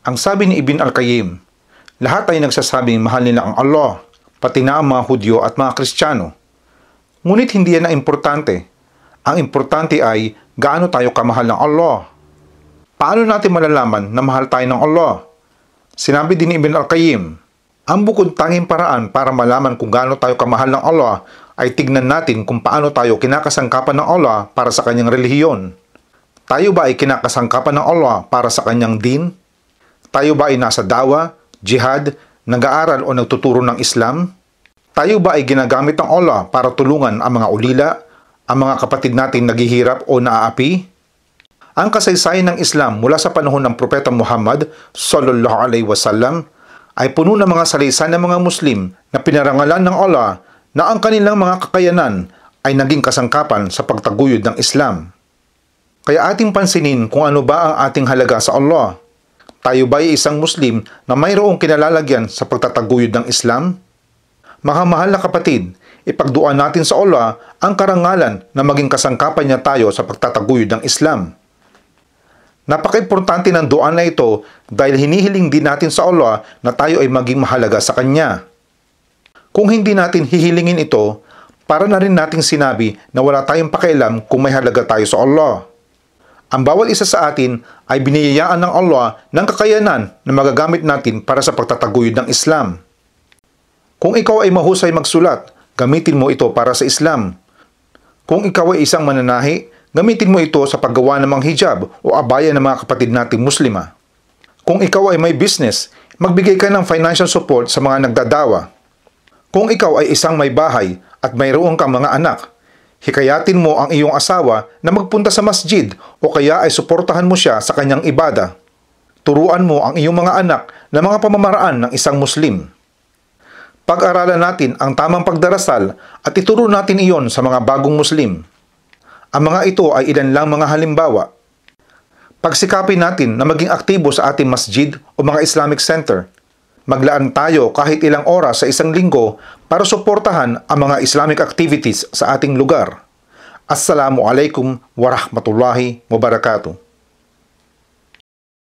Ang sabi ni Ibn al-Qayyim, lahat ay nagsasabing mahal nila ang Allah, pati na ang mga Hudyo at mga Kristiyano. Ngunit hindi yan ang importante. Ang importante ay gaano tayo kamahal ng Allah. Paano natin malalaman na mahal tayo ng Allah? Sinabi din ni Ibn al-Qayyim, ang bukod tanging paraan para malaman kung gaano tayo kamahal ng Allah ay tignan natin kung paano tayo kinakasangkapan ng Allah para sa kanyang relihiyon. Tayo ba ay kinakasangkapan ng Allah para sa kanyang din? Tayo ba ay nasa dawa, jihad, nag-aaral o nagtuturo ng Islam? Tayo ba ay ginagamit ng Allah para tulungan ang mga ulila, ang mga kapatid natin naghihirap o naaapi? Ang kasaysayan ng Islam mula sa panahon ng Propeta Muhammad sallallahu alaihi wasallam ay puno ng mga salaysay ng mga Muslim na pinarangalan ng Allah na ang kanilang mga kakayanan ay naging kasangkapan sa pagtaguyod ng Islam. Kaya ating pansinin kung ano ba ang ating halaga sa Allah tayo ba isang Muslim na mayroong kinalalagyan sa pagtataguyod ng Islam? mahal na kapatid, ipagduan natin sa Allah ang karangalan na maging kasangkapan niya tayo sa pagtataguyod ng Islam. Napakaimportante ng doa na ito dahil hinihiling din natin sa Allah na tayo ay maging mahalaga sa Kanya. Kung hindi natin hihilingin ito, para na rin nating sinabi na wala tayong pakialam kung may halaga tayo sa Allah. Ang bawat isa sa atin ay biniyayaan ng Allah ng kakayanan na magagamit natin para sa pagtataguyod ng Islam. Kung ikaw ay mahusay magsulat, gamitin mo ito para sa Islam. Kung ikaw ay isang mananahi, gamitin mo ito sa paggawa ng mga hijab o abaya ng mga kapatid nating muslima. Kung ikaw ay may business, magbigay ka ng financial support sa mga nagdadawa. Kung ikaw ay isang may bahay at mayroon kang mga anak, hikayatin mo ang iyong asawa na magpunta sa masjid o kaya ay suportahan mo siya sa kanyang ibada. Turuan mo ang iyong mga anak na mga pamamaraan ng isang Muslim. Pag-aralan natin ang tamang pagdarasal at ituro natin iyon sa mga bagong Muslim. Ang mga ito ay ilan lang mga halimbawa. Pagsikapin natin na maging aktibo sa ating masjid o mga Islamic center maglaan tayo kahit ilang oras sa isang linggo para suportahan ang mga Islamic activities sa ating lugar. Assalamu alaikum warahmatullahi wabarakatuh.